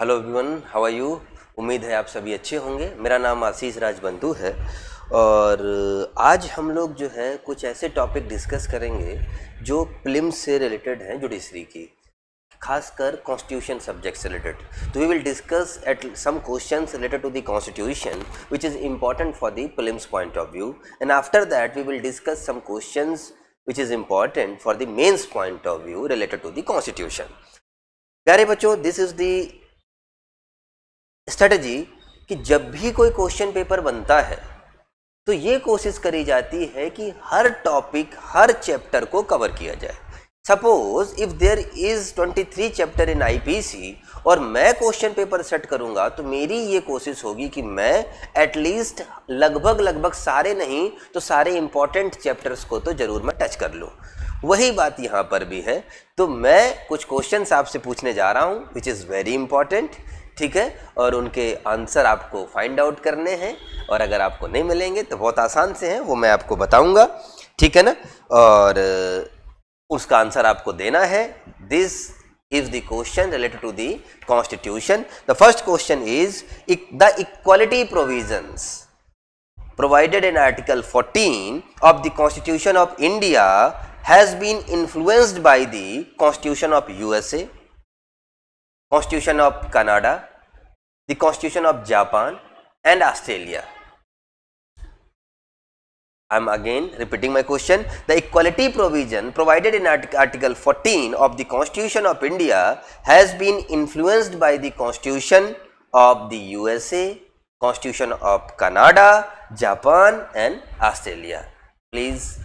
Hello everyone how are you उम्मीद है आप सभी अच्छे होंगे मेरा नाम आशीष राजबंधु है और आज हम लोग जो है कुछ ऐसे टॉपिक डिस्कस करेंगे जो फिल्म से रिलेटेड हैं जुडिशरी की खासकर कॉन्स्टिट्यूशन सब्जेक्ट से रिलेटेड तो we will discuss at some question related to the constitution which is important for the prelims point of view and after that we will discuss some question which is important for the mains point of view related to the constitution प्यारे बच्चों this is the strategy कि जब भी कोई question paper बनता है तो ये कोशिश करी जाती है कि हर टॉपिक हर चैप्टर को कवर किया जाए suppose if there is 23 chapter in IPC और मैं क्वेश्चन पेपर सेट करूंगा तो मेरी ये कोशिश होगी कि मैं एटलीस्ट लगभग लगभग सारे नहीं तो सारे इंपॉर्टेंट चैप्टर्स को तो ज़रूर मैं टच कर लूँ वही बात यहाँ पर भी है तो मैं कुछ क्वेश्चन आपसे पूछने जा रहा हूँ विच इज़ वेरी इंपॉर्टेंट ठीक है और उनके आंसर आपको फाइंड आउट करने हैं और अगर आपको नहीं मिलेंगे तो बहुत आसान से हैं वो मैं आपको बताऊंगा ठीक है ना और उसका आंसर आपको देना है this is the question related to the constitution the first question is the equality provisions provided in article fourteen of the constitution of India has been influenced by the constitution of USA Constitution of Canada, the Constitution of Japan and Australia. I am again repeating my question. The equality provision provided in art Article 14 of the Constitution of India has been influenced by the Constitution of the USA, Constitution of Canada, Japan and Australia. Please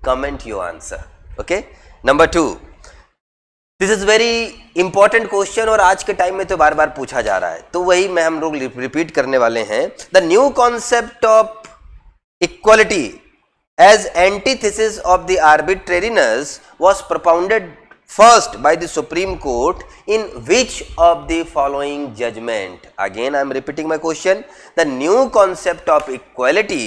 comment your answer. Okay. Number 2. This is very important question और आज के time में तो बार बार पूछा जा रहा है तो वही मैं हम लोग रिपीट करने वाले हैं the new concept of equality as antithesis of the arbitrariness was propounded first by the supreme court in which of the following judgment again I am repeating my question the new concept of equality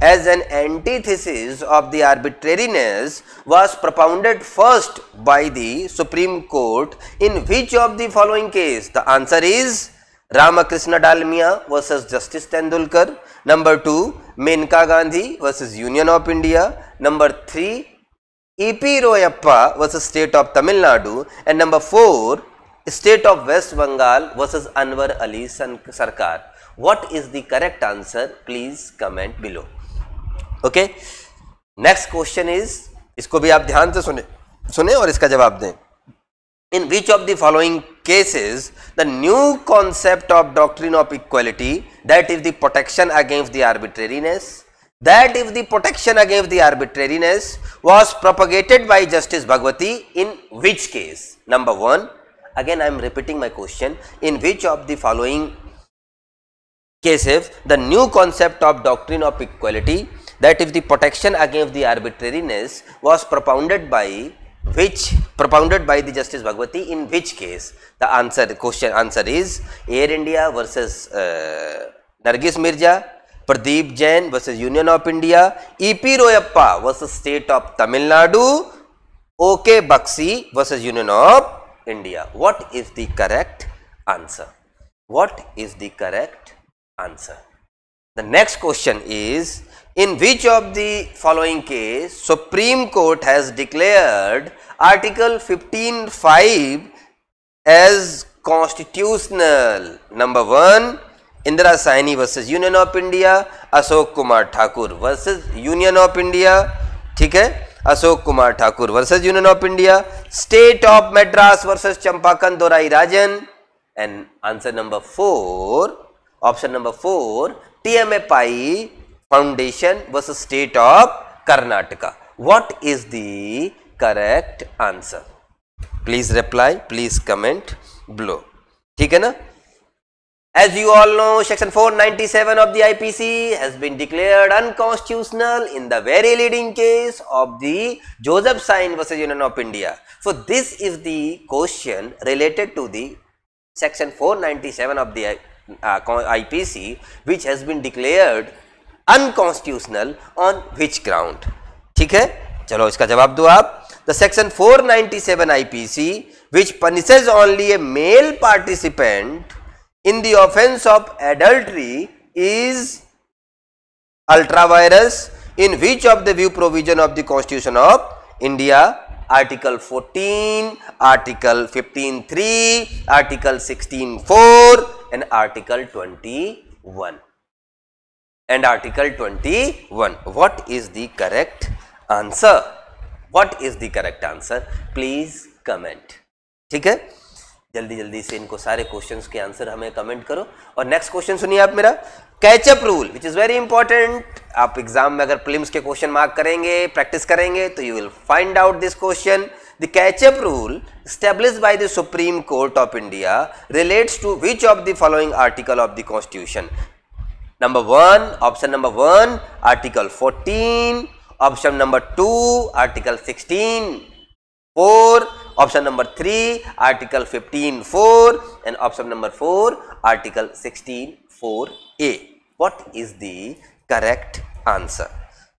as an antithesis of the arbitrariness was propounded first by the Supreme Court in which of the following case? The answer is Ramakrishna Dalmia versus Justice Tendulkar, number 2 Menka Gandhi versus Union of India, number 3 E.P. Royappa versus State of Tamil Nadu and number 4 State of West Bengal versus Anwar Ali Sarkar. What is the correct answer? Please comment below. Okay next question is इसको भी आप ध्यान से सुने सुने और इसका जवाब दें in which of the following cases the new concept of doctrine of equality that is the protection against the arbitrariness that is the protection against the arbitrariness was propagated by justice Bhagwati in which case number one again I am repeating my question in which of the following cases the new concept of doctrine of equality that if the protection against the arbitrariness was propounded by which propounded by the Justice Bhagwati in which case the answer the question answer is Air India versus uh, Nargis Mirza, Pradeep Jain versus Union of India, E.P. Royappa versus State of Tamil Nadu, O.K. Bakshi versus Union of India. What is the correct answer? What is the correct answer? The next question is, in which of the following case Supreme Court has declared Article 15.5 as constitutional? Number 1, Indira Saini versus Union of India, Ashok Kumar Thakur versus Union of India, ठीक है Ashok Kumar Thakur versus Union of India, State of Madras versus Champakan Dorai Rajan and answer number four option number four TMFI Foundation versus State of Karnataka. What is the correct answer? Please reply, please comment below. ठीक है ना? As you all know, Section 497 of the IPC has been declared unconstitutional in the very leading case of the Joseph Singh versus Union of India. So, this is the question related to the Section 497 of the IPC. uh, IPC which has been declared unconstitutional on which ground? ठीक है चलो इसका जवाब दो आप the section 497 IPC which punishes only a male participant in the offence of adultery is ultra vires in which of the view provision of the constitution of India article 14 article 15 3 article 16 4 twenty one 21. Article twenty 21. What is the correct answer what is the correct answer please comment ठीक है जल्दी जल्दी से इनको सारे question के answer हमें comment करो और नेक्स्ट क्वेश्चन सुनिए आप मेरा catch up rule which is very important आप एग्जाम में अगर प्लिम्स के क्वेश्चन मार्क करेंगे प्रैक्टिस करेंगे तो you will find out this question The catch-up rule established by the Supreme Court of India relates to which of the following article of the Constitution? Number 1, option number 1, article 14, option number 2, article 16, 4, option number 3, article 15, 4 and option number 4, article 16, A. What is the correct answer?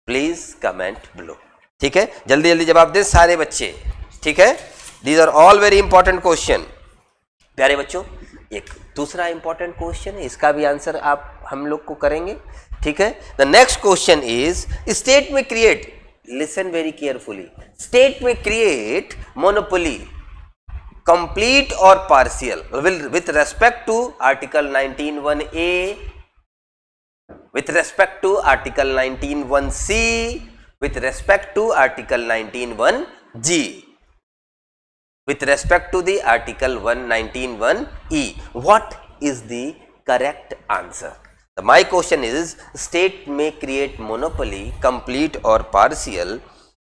Please comment below. ठीक है जल्दी जल्दी जवाब दे सारे बच्चे ठीक है these are all very important question प्यारे बच्चों एक दूसरा इंपॉर्टेंट क्वेश्चन है इसका भी आंसर आप हम लोग को करेंगे ठीक है the next question is state may create listen very carefully state may create monopoly complete और partial with respect to article nineteen one A with respect to article nineteen one C with respect to article nineteen one G with respect to the article 1191E, what is the correct answer? The, my question is, state may create monopoly complete or partial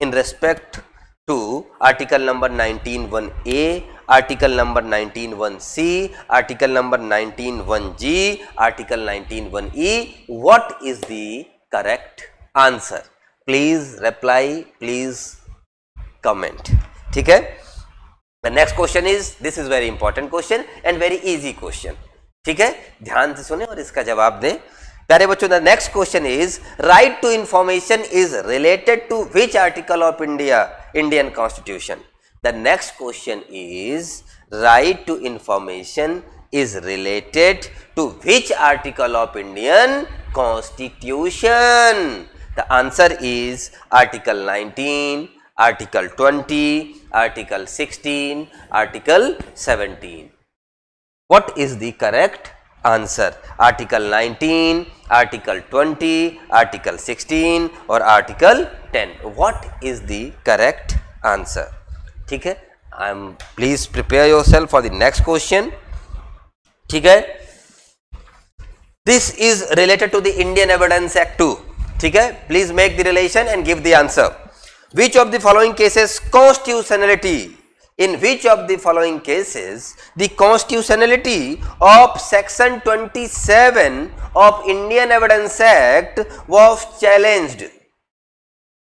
in respect to article number 191A, article number 191C, article number 191G, article 191E, what is the correct answer? Please reply, please comment. ठीक है the next question is this is very important question and very easy question ठीक है ध्यान से सुने और इसका जवाब दें प्यारे बच्चों the next question is right to information is related to which article of India Indian constitution the next question is right to information is related to which article of Indian constitution the answer is article 19, article 20, article 16, article 17. What is the correct answer? Article 19, article 20, article 16 or article 10. What is the correct answer? ठीक है? I am please prepare yourself for the next question. ठीक है? This is related to the Indian Evidence Act 2. ठीक है? Please make the relation and give the answer. Which of the following cases constitutionality? In which of the following cases the constitutionality of section 27 of Indian Evidence Act was challenged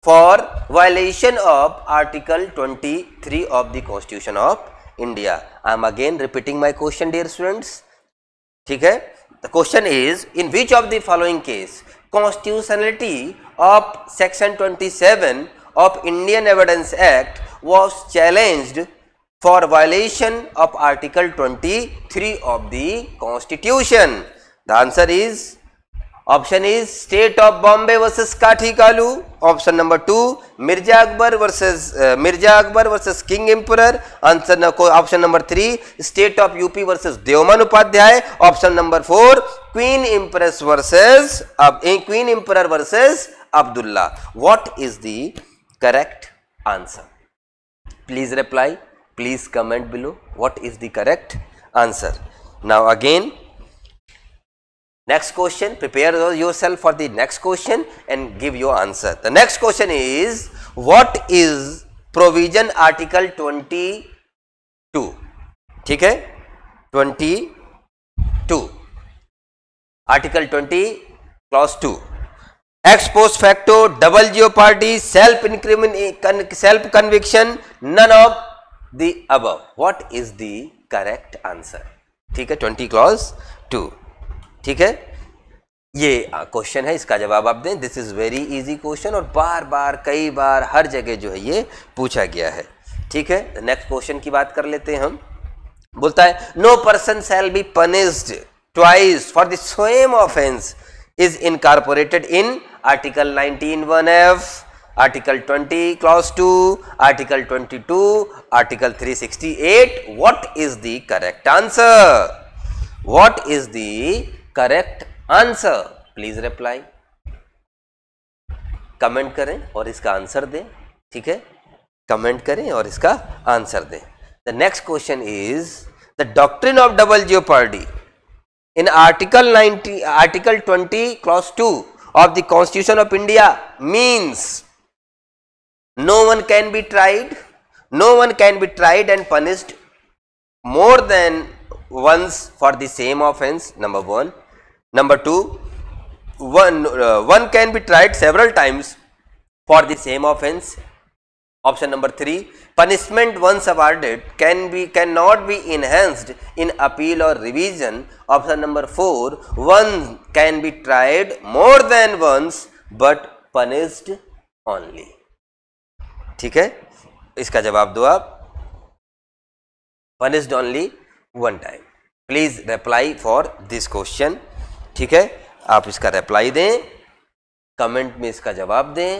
for violation of article 23 of the constitution of India. I am again repeating my question dear students. the question is in which of the following case constitutionality of section 27 of Indian Evidence Act was challenged for violation of Article 23 of the Constitution? The answer is option is State of Bombay versus Kathi Kalu. Option number two, Mirza Akbar versus uh, Mirza Akbar versus King Emperor. Answer no, option number three, State of UP versus Devman Upadhyay. Option number four, Queen Empress versus uh, Queen Emperor versus Abdullah. What is the correct answer? Please reply, please comment below what is the correct answer. Now again, next question, prepare yourself for the next question and give your answer. The next question is, what is provision article 22? ठीक है 22 article 20 clause 2 ex post facto double jeopardy self incrimination self conviction none of the above what is the correct answer ठीक है twenty clause to ठीक है ये question है इसका जवाब आप दें this is very easy question और बार बार कई बार हर जगह जो है ये पूछा गया है ठीक है नेक्स्ट क्वेश्चन की बात कर लेते हैं हम बोलता है no person shall be punished twice for the same offence is incorporated in article 19 one F article 20 clause 2 article 22 article 368 what is the correct answer what is the correct answer please reply comment करें और इसका answer दें ठीक है comment करें और इसका answer दें the next question is the doctrine of double party in article 90 article 20 clause two of the constitution of India means no one can be tried, no one can be tried and punished more than once for the same offense number 1. Number 2, one, uh, one can be tried several times for the same offense. Option number 3, punishment once awarded can be can not be enhanced in appeal और revision option number four one can be tried more than once but punished only ठीक है इसका जवाब दो आप punished only one time please reply for this question ठीक है आप इसका रिप्लाई दें कमेंट में इसका जवाब दें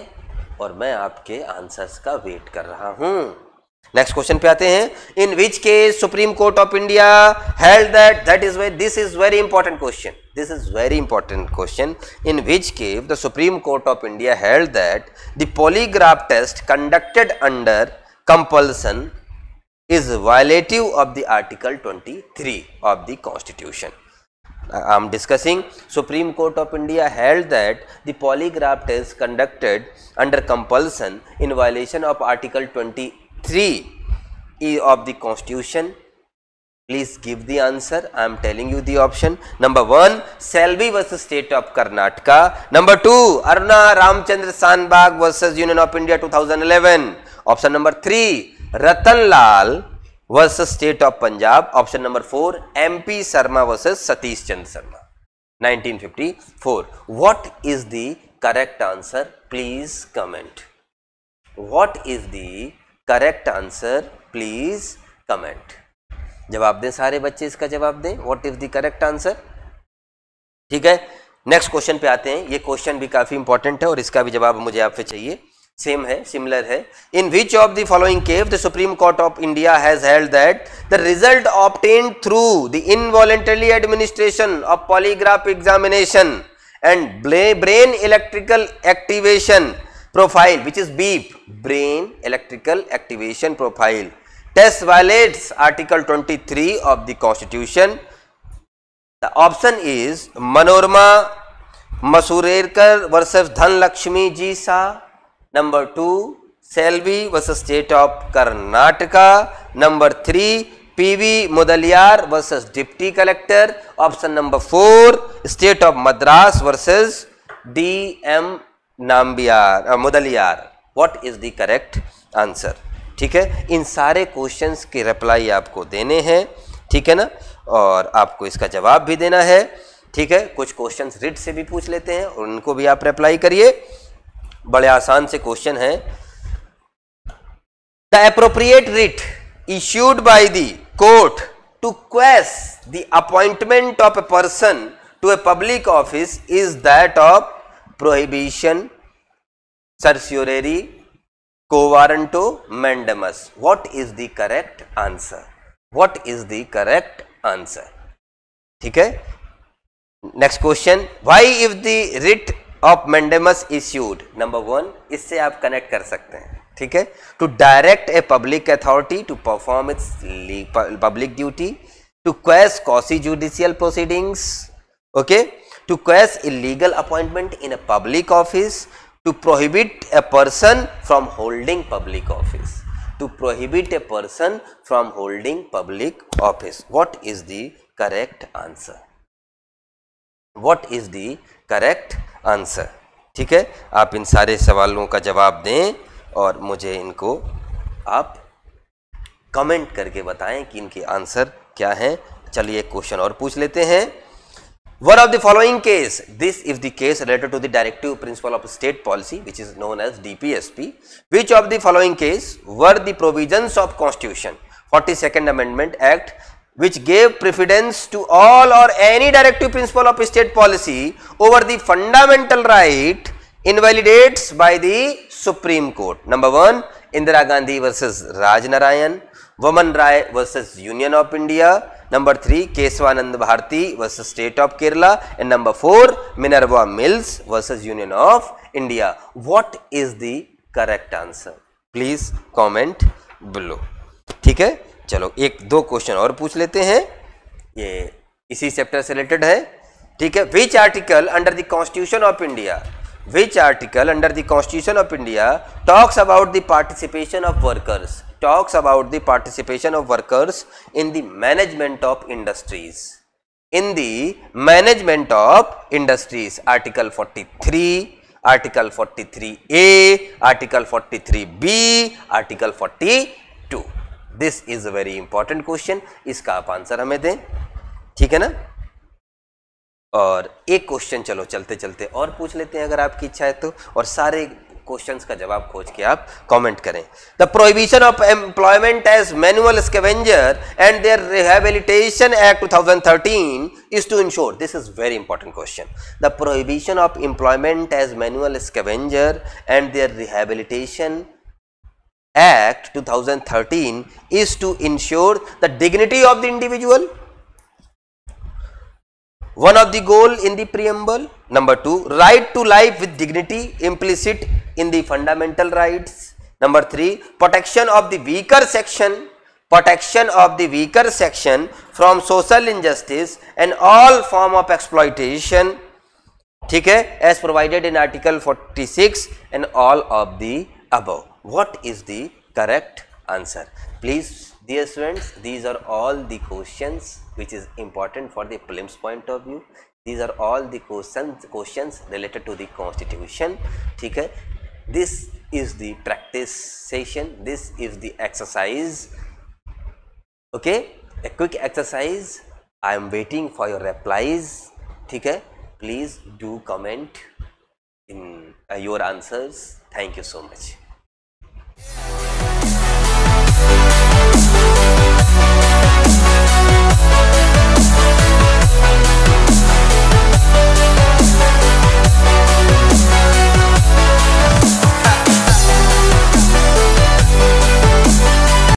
और मैं आपके आंसर्स का वेट कर रहा हूं नेक्स्ट क्वेश्चन पे आते हैं in which case Supreme Court of India held that that is very this is very important question this is very important question in which case the supreme Court of India held that the polygraph test conducted under compulsion is violative of the article 23 of the constitution I am discussing Supreme Court of India held that the polygraph test conducted under compulsion in violation of article twenty 3 is of the constitution please give the answer i am telling you the option number 1 selby versus state of karnataka number 2 aruna ramchandra sanbag versus union of india 2011 option number 3 ratan lal versus state of punjab option number 4 mp sharma versus satish chandra sharma 1954 what is the correct answer please comment what is the correct answer please comment जवाब दें सारे बच्चे इसका जवाब दें what is the correct answer ठीक है next question पे आते हैं ये क्वेश्चन भी काफी इंपॉर्टेंट है और इसका भी जवाब मुझे आपसे चाहिए सेम है सिमिलर है in which of the following case the supreme Court of India has held that the result obtained through the involuntary administration of polygraph examination and brain electrical activation profile which is BEAP brain electrical activation profile test violates article 23 of the constitution the option is Manorama Masurekar versus Dhanalakshmi G Shah number two Selvi versus state of Karnataka number three P V Mudaliar versus deputy collector option number four state of Madras versus D M Nambiar Mudaliar what is the correct answer ठीक है इन सारे questions के reply आपको देने हैं ठीक है ना और आपको इसका जवाब भी देना है ठीक है कुछ क्वेश्चंस रिट से भी पूछ लेते हैं और उनको भी आप रिप्लाई करिए बड़े आसान से क्वेश्चन है the appropriate writ issued by the court to quash the appointment of a person to a public office is that of prohibition Cerciorari, covaranto, mandamus. What is the correct answer? What is the correct answer? ठीक है next question why if the writ of mandamus issued number one इससे आप connect कर सकते हैं ठीक है to direct a public authority to perform its public duty to quash quasi judicial proceedings okay to quash illegal appointment in a public office to prohibit a person from holding public office to prohibit a person from holding public office what is the correct answer what is the correct answer ठीक है आप इन सारे सवालों का जवाब दें और मुझे इनको आप कमेंट करके बताएं कि इनके आंसर क्या हैं चलिए क्वेश्चन और पूछ लेते हैं One of the following case, this is the case related to the directive principle of state policy which is known as DPSP. Which of the following case were the provisions of constitution 42nd amendment act which gave preference to all or any directive principle of state policy over the fundamental right invalidates by the Supreme Court. Number 1 Indira Gandhi versus Raj Narayan, Woman Rai versus Union of India, number three Kesavananda Bharati versus state of Kerala and number four Minerva Mills versus Union of India what is the correct answer please comment below ठीक है चलो एक दो question और पूछ लेते हैं ये इसी चैप्टर से रिलेटेड है ठीक है which article under the constitution of India which article under the constitution of India talks about the participation of workers talks about the participation of workers in the management of industries. In the management of industries, Article 43, Article 43A, Article 43B, Article 42. this is a very important question iska aap answer hame de theek hai na और एक question चलो चलते चलते और पूछ लेते हैं अगर आपकी इच्छा है तो और सारे क्वेश्चंस का जवाब खोज के आप कमेंट करें the prohibition of employment as manual scavenger and their rehabilitation act 2013 is to ensure this is very important question the prohibition of employment as manual scavenger and their rehabilitation act 2013 is to ensure the dignity of the individual one of the goal in the preamble number two right to life with dignity implicit in the fundamental rights. Number 3 protection of the weaker section protection of the weaker section from social injustice and all form of exploitation ठीक as provided in article 46 and all of the above what is the correct answer please dear students these are all the questions which is important for the prelims point of view these are all the questions questions related to the constitution ठीक this is the practice session this is the exercise okay a quick exercise i am waiting for your replies Okay, please do comment in in uh, your answers thank you so much